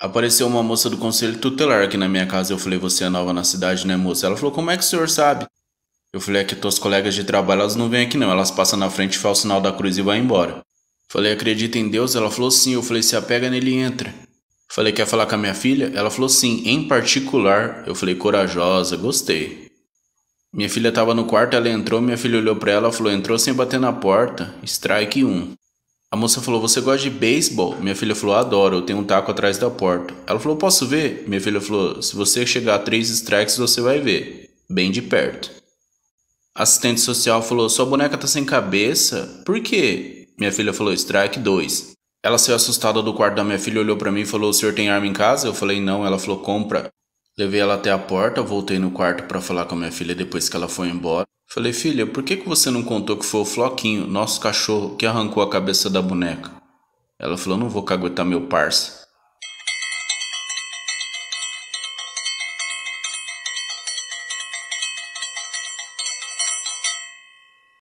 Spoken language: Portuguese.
Apareceu uma moça do conselho tutelar aqui na minha casa. Eu falei, você é nova na cidade, né, moça? Ela falou, como é que o senhor sabe? Eu falei, é que tuas colegas de trabalho, elas não vêm aqui não. Elas passam na frente, faz o sinal da cruz e vai embora. Falei, acredita em Deus? Ela falou, sim. Eu falei, se apega nele e entra. Falei, quer falar com a minha filha? Ela falou, sim. Em particular, eu falei, corajosa, gostei. Minha filha estava no quarto, ela entrou, minha filha olhou para ela, falou, entrou sem bater na porta, strike 1. A moça falou: Você gosta de beisebol? Minha filha falou: Adoro, eu tenho um taco atrás da porta. Ela falou: Posso ver? Minha filha falou: Se você chegar a três strikes, você vai ver. Bem de perto. assistente social falou: Sua boneca tá sem cabeça? Por quê? Minha filha falou: Strike 2. Ela saiu assustada do quarto da minha filha, olhou para mim e falou: O senhor tem arma em casa? Eu falei: Não. Ela falou: Compra. Levei ela até a porta, voltei no quarto para falar com a minha filha depois que ela foi embora. Falei, filha, por que, que você não contou que foi o Floquinho, nosso cachorro, que arrancou a cabeça da boneca? Ela falou, não vou caguetar meu parça.